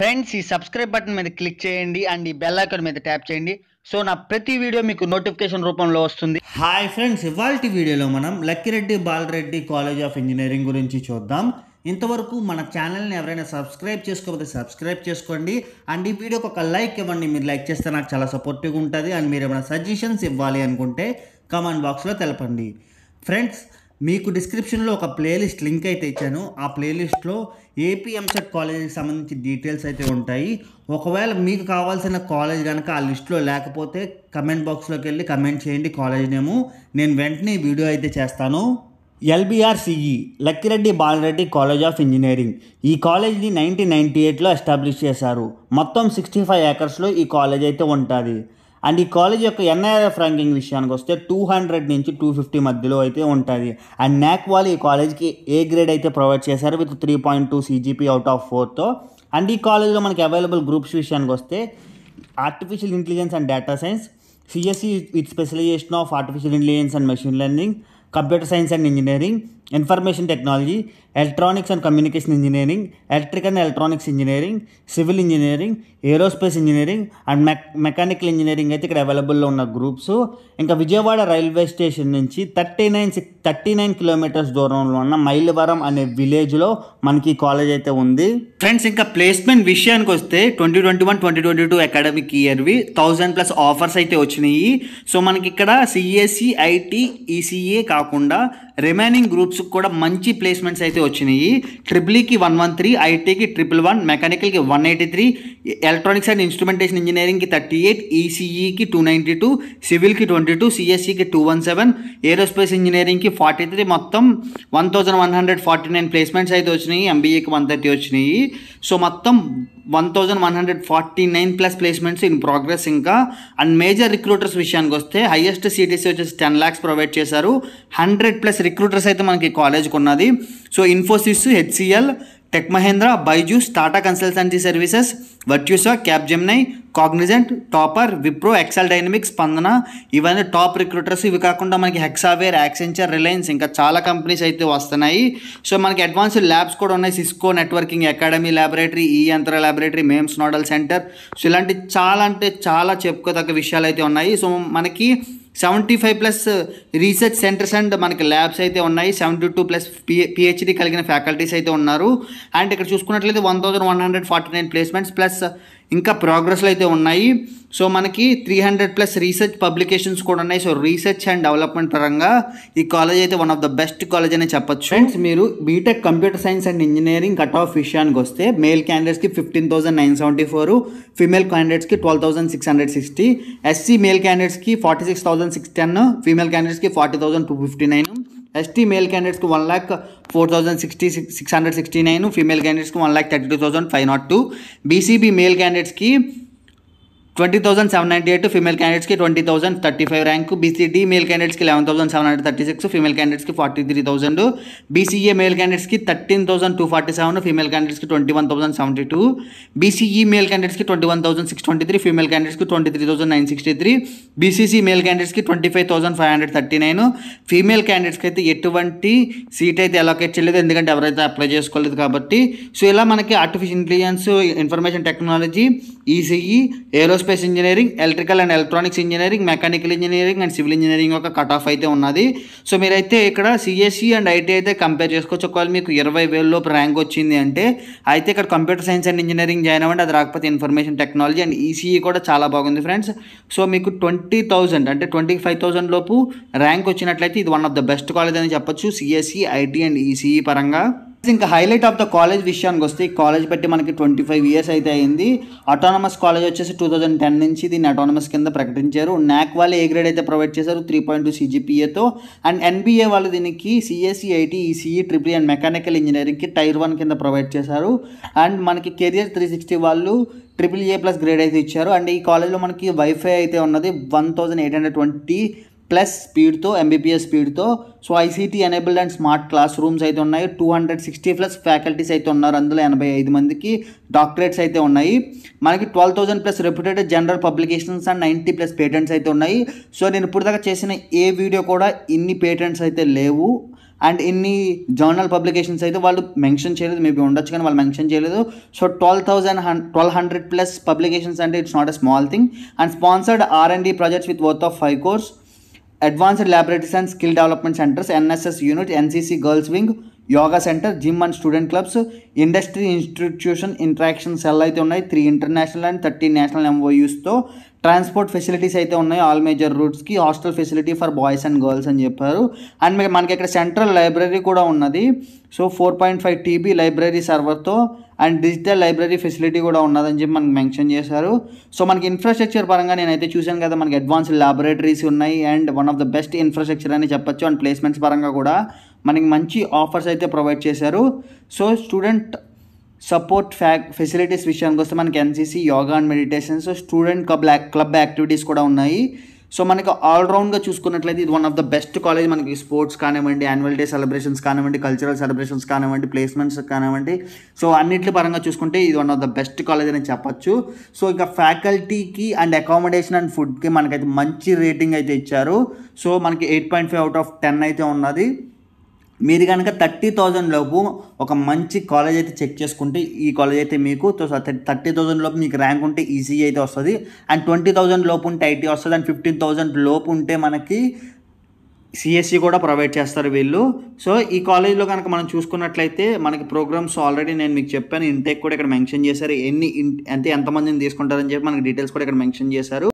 friends ఈ subscribe button మీద click చేయండి అండ్ ఈ బెల్ ఐకాన్ మీద ట్యాప్ చేయండి సో నా ప్రతి వీడియో మీకు నోటిఫికేషన్ రూపంలో వస్తుంది హాయ్ ఫ్రెండ్స్ ఇవాళ వీడియోలో మనం Lakkireddy Balareddy college of engineering గురించి చూద్దాం ఇంతవరకు మన ఛానల్ని ఎవరైనా సబ్స్క్రైబ్ చేసుకోకపోతే సబ్స్క్రైబ్ చేసుకోండి అండ్ ఈ వీడియోకి ఒక లైక్ ఇవ్వండి మీరు లైక్ చేస్తే నాకు చాలా సపోర్టివ్గా ఉంటుంది అండ్ మీరు ఏమైనా సజెషన్స్ ఇవ్వాలి అనుకుంటే కామెంట్ బాక్స్లో తెలపండి ఫ్రెండ్స్ మీకు డిస్క్రిప్షన్లో ఒక ప్లేలిస్ట్ లింక్ అయితే ఇచ్చాను ఆ ప్లేలిస్ట్లో ఏపీఎంసెట్ కాలేజీకి సంబంధించి డీటెయిల్స్ అయితే ఉంటాయి ఒకవేళ మీకు కావాల్సిన కాలేజ్ కనుక ఆ లిస్ట్లో లేకపోతే కమెంట్ బాక్స్లోకి వెళ్ళి కమెంట్ చేయండి కాలేజ్ నేము నేను వెంటనే వీడియో అయితే చేస్తాను LBR Lakkireddy Balareddy college of engineering ఈ కాలేజ్ని నైన్టీన్ నైన్టీ ఎయిట్లో ఎస్టాబ్లిష్ చేశారు మొత్తం సిక్స్టీ ఫైవ్ ఏకర్స్లో ఈ కాలేజ్ అయితే ఉంటుంది అండ్ ఈ కాలేజ్ యొక్క ఎన్ఐఆర్ఎఫ్ ర్యాంకింగ్ విషయానికి వస్తే టూ హండ్రెడ్ నుంచి టూ ఫిఫ్టీ మధ్యలో అయితే ఉంటుంది అండ్ నాక్ వాళ్ళు ఈ కాలేజ్కి ఏ గ్రేడ్ అయితే ప్రొవైడ్ చేశారు with three point two CGPA out of ఫోర్తో అండ్ ఈ కాలేజ్లో మనకి అవైలబుల్ గ్రూప్స్ విషయానికి వస్తే artificial intelligence and data science CSC with specialization of artificial intelligence and machine learning computer science and engineering information technology electronics and communication engineering electrical and electronics engineering civil engineering aerospace engineering and mech mechanical engineering అయితే ఇక్కడ అవైలబుల్లో ఉన్న groups ఇంకా Vijayawada railway station నుంచి thirty nine six thirty nine kilometres దూరంలో ఉన్న మైలవరం అనే విలేజ్లో మనకి కాలేజ్ అయితే ఉంది ఫ్రెండ్స్ ఇంకా ప్లేస్మెంట్ విషయానికి వస్తే twenty twenty one twenty twenty two academic ఇయర్వి థౌజండ్ ప్లస్ ఆఫర్స్ అయితే వచ్చినాయి సో మనకి ఇక్కడ సిఎస్సి ఐటీ ఈసీఏ కాకుండా రిమైనింగ్ గ్రూప్స్ కూడా మంచి ప్లేస్మెంట్స్ అయితే వచ్చినాయి ట్రిపుల్ఈకి వన్ వన్ త్రీ ఐటీకి ట్రిపుల్ వన్ మెకానికల్కి one eighty three electronics and instrumentation ఇంజనీరింగ్కి థర్టీ ఎయిట్ ఈసీఈకి టూ నైంటీ టూ సివిల్కి ట్వంటీ టూ సిఎస్ఈకి టూ వన్ సెవెన్ ఏరోస్పేస్ ఇంజనీరింగ్కి ఫార్టీ త్రీ మొత్తం one thousand one hundred forty nine placements అయితే వచ్చినాయి ఎంబీఏకి వన్ థర్టీ వచ్చినాయి సో మొత్తం one thousand one hundred forty nine plus placements in progress ఇంకా అండ్ మేజర్ రిక్రూటర్స్ విషయానికి వస్తే హైయెస్ట్ సిటీసీ వచ్చేసి టెన్ ల్యాక్స్ ప్రొవైడ్ చేశారు హండ్రెడ్ ప్లస్ రిక్రూటర్స్ అయితే మనకి కాలేజ్కి ఉన్నది so Infosys HCL tech Mahindra Byju's Tata Consultancy Services Virtusa Capgemini Cognizant topper Wipro Excel Dynamics Spandana ఇవన్నీ టాప్ రిక్రూటర్స్ ఇవి కాకుండా మనకి హెక్సావేర్ యాక్సెంచర్ రిలయన్స్ ఇంకా చాలా కంపెనీస్ అయితే వస్తున్నాయి సో మనకి అడ్వాన్స్డ్ ల్యాబ్స్ కూడా ఉన్నాయి సిస్కో నెట్వర్కింగ్ అకాడమీ ల్యాబొరేటరీ ఈ యంత్ర laboratory MEMS nodal centre so ఇలాంటి చాలా అంటే చాలా చెప్పుకోదగ్గ విషయాలు అయితే ఉన్నాయి సో మనకి seventy five plus research centers and మనకి ల్యాబ్స్ అయితే ఉన్నాయి సెవెంటీ టూ ప్లస్ పిహెచ్డి కలిగిన ఫ్యాకల్టీస్ అయితే ఉన్నారు అండ్ ఇక్కడ చూసుకున్నట్లయితే one thousand one hundred forty nine placements plus ఇంకా ప్రోగ్రెస్లు అయితే ఉన్నాయి సో మనకి three hundred plus research publications కూడా ఉన్నాయి సో రీసెర్చ్ అండ్ డెవలప్మెంట్ పరంగా ఈ కాలేజ్ అయితే one of the best college అనే చెప్పొచ్చు ఫ్రెండ్స్ మీరు BTech computer science and engineering cut off విషయానికి వస్తే మేల్ క్యాండిడేట్స్కి fifteen thousand nine seventy four female క్యాండిడేట్స్కి twelve thousand six hundred sixty SC male క్యాండిడేట్స్కి forty six thousand six ten female క్యాండిడేట్స్కి forty thousand two fifty nine S T male candidates को one lakh four thousand sixty six hundred sixty nine female candidates को one lakh thirty two thousand five not two BCB male candidates की twenty thousand seven ninety eight female క్యాండిడేట్స్కి twenty thousand thirty five rank BCD male క్యాండిడేట్స్కి eleven thousand seven hundred thirty six female క్యాండిడేట్స్కి forty three thousand BCA male క్యాండిడేట్స్కి thirteen thousand two forty seven female క్యాండిడేట్స్కి twenty one thousand seventy two BCE male క్యాండిడేట్స్కి twenty one thousand six twenty three female క్యాండిడేట్స్కి twenty three thousand nine sixty three BCC male క్యాండిడేట్స్కి twenty five thousand five hundred thirty nine female క్యాండిడేట్స్కి అయితే ఎటువంటి seat అయితే allocate చేయలేదు ఎందుకంటే ఎవరైతే అప్లై చేసుకోలేదు కాబట్టి సో ఇలా మనకి artificial intelligence information technology ECE aerospace engineering electrical and electronics engineering mechanical engineering and civil engineering ఒక కట్ ఆఫ్ అయితే ఉన్నది సో మీరైతే ఇక్కడ సిఎస్ఈ అండ్ ఐటీ అయితే కంపేర్ చేసుకోవచ్చు ఒకవేళ మీకు ఇరవై వేలలోపు ర్యాంక్ వచ్చింది అంటే అయితే ఇక్కడ computer science and engineering join అవ్వండి అది రాకపోతే ఇన్ఫర్మేషన్ టెక్నాలజీ అండ్ ఈసీఈ కూడా చాలా బాగుంది ఫ్రెండ్స్ సో మీకు ట్వంటీ థౌజండ్ అంటే ట్వంటీ ఫైవ్ థౌసండ్ లోపు ర్యాంక్ వచ్చినట్లయితే ఇది one of the best college అని చెప్పొచ్చు సిఎస్ఈ ఐటీ అండ్ ఈసీఈ పరంగా ఇంకా హైలైట్ ఆఫ్ ద కాలేజ్ విషయానికి వస్తే ఈ కాలేజ్ బట్టి మనకి ట్వంటీ ఫైవ్ ఇయర్స్ అయితే అయింది అటానమస్ కాలేజ్ వచ్చేసి టూ థౌజండ్ టెన్ నుంచి దీన్ని అటానమస్ కింద ప్రకటించారు నాక్ వాళ్ళు ఏ గ్రేడ్ అయితే ప్రొవైడ్ చేశారు త్రీ పాయింట్ టూ సిజిపిఏతో అండ్ ఎన్బిఏ వాళ్ళు దీనికి CSE IT ECE triple and mechanical ఇంజనీరింగ్కి టైర్ వన్ కింద ప్రొవైడ్ చేశారు అండ్ మనకి కెరియర్ త్రీ సిక్స్టీ వాళ్ళు ట్రిపుల్ ఏ ప్లస్ గ్రేడ్ అయితే ఇచ్చారు అండ్ ఈ కాలేజ్లో మనకి వైఫై అయితే ఉన్నది one thousand eight hundred twenty plus స్పీడ్తో ఎంబీపీఎస్ స్పీడ్తో so ICT enabled and smart classrooms అయితే ఉన్నాయి two hundred sixty plus faculties అయితే ఉన్నారు అందులో ఎనభై ఐదు మందికి డాక్టరేట్స్ అయితే ఉన్నాయి మనకి twelve thousand plus reputed journal publications and ninety plus patents అయితే ఉన్నాయి సో నేను ఇప్పుడు చేసిన ఏ వీడియో కూడా ఇన్ని పేటెంట్స్ అయితే లేవు అండ్ ఇన్ని జర్నల్ పబ్లికేషన్స్ అయితే వాళ్ళు మెన్షన్ చేయలేదు మేబీ ఉండొచ్చు కానీ వాళ్ళు మెన్షన్ చేయలేదు so twelve thousand twelve hundred plus publications అంటే it's not a small thing and sponsored R and D projects with worth of five crores advanced laboratories and skill development centers NSS unit NCC girls wing yoga center gym and student clubs industry institution interaction cell అయితే ఉన్నాయి three international and thirty national ఎంఓయూస్తో transport facilities అయితే ఉన్నాయి all major రూట్స్కి hostel facility for boys and girls అని చెప్పారు and మనకి ఇక్కడ సెంట్రల్ లైబ్రరీ కూడా ఉన్నది so four point five TB library సర్వర్తో అండ్ డిజిటల్ లైబ్రరీ ఫెసిలిటీ కూడా ఉన్నదని చెప్పి మనకి మెన్షన్ చేశారు సో మనకి ఇన్ఫ్రాస్ట్రక్చర్ పరంగా నేనైతే చూశాను కదా మనకి అడ్వాన్స్ ల్యాబొరేటరీస్ ఉన్నాయి and one of the best infrastructure అని చెప్పొచ్చు అండ్ ప్లేస్మెంట్స్ పరంగా కూడా మనకి మంచి ఆఫర్స్ అయితే ప్రొవైడ్ చేశారు so student support fac facilities విషయానికి వస్తే మనకి NCC yoga and meditations student club club activities కూడా ఉన్నాయి సో మనకి ఆల్రౌండ్గా చూసుకున్నట్లయితే ఇది one of the best college మనకి స్పోర్ట్స్ కానివ్వండి యాన్యువల్ డే సెలబ్రేషన్స్ కానివ్వండి కల్చరల్ సెలబ్రేషన్స్ కానివ్వండి ప్లేస్మెంట్స్ కానివ్వండి సో అన్నింటి పరంగా చూసుకుంటే ఇది one of the best college అని చెప్పచ్చు సో ఇక ఫ్యాకల్టీకి అండ్ అకామిడేషన్ అండ్ ఫుడ్కి మనకైతే మంచి రేటింగ్ అయితే ఇచ్చారు సో మనకి eight point five out of ten అయితే ఉన్నది మీరు కనుక థర్టీ థౌజండ్ లోపు ఒక మంచి కాలేజ్ అయితే చెక్ చేసుకుంటే ఈ కాలేజ్ అయితే మీకు థర్టీ థౌజండ్ లోపు మీకు ర్యాంక్ ఉంటే ఈసీ అయితే వస్తుంది అండ్ ట్వంటీ థౌజండ్ లోపు ఉంటే ఐటీ వస్తుంది అండ్ ఫిఫ్టీన్ థౌజండ్ లోపు ఉంటే మనకి సిఎస్సి e కూడా ప్రొవైడ్ చేస్తారు వీళ్ళు సో ఈ కాలేజ్లో కనుక మనం చూసుకున్నట్లయితే మనకి ప్రోగ్రామ్స్ ఆల్రెడీ నేను మీకు చెప్పాను ఇంటెక్ కూడా ఇక్కడ మెన్షన్ చేశారు ఎన్ని అంటే ఎంతమందిని తీసుకుంటారని చెప్పి మనకి డీటెయిల్స్ కూడా ఇక్కడ మెన్షన్ చేశారు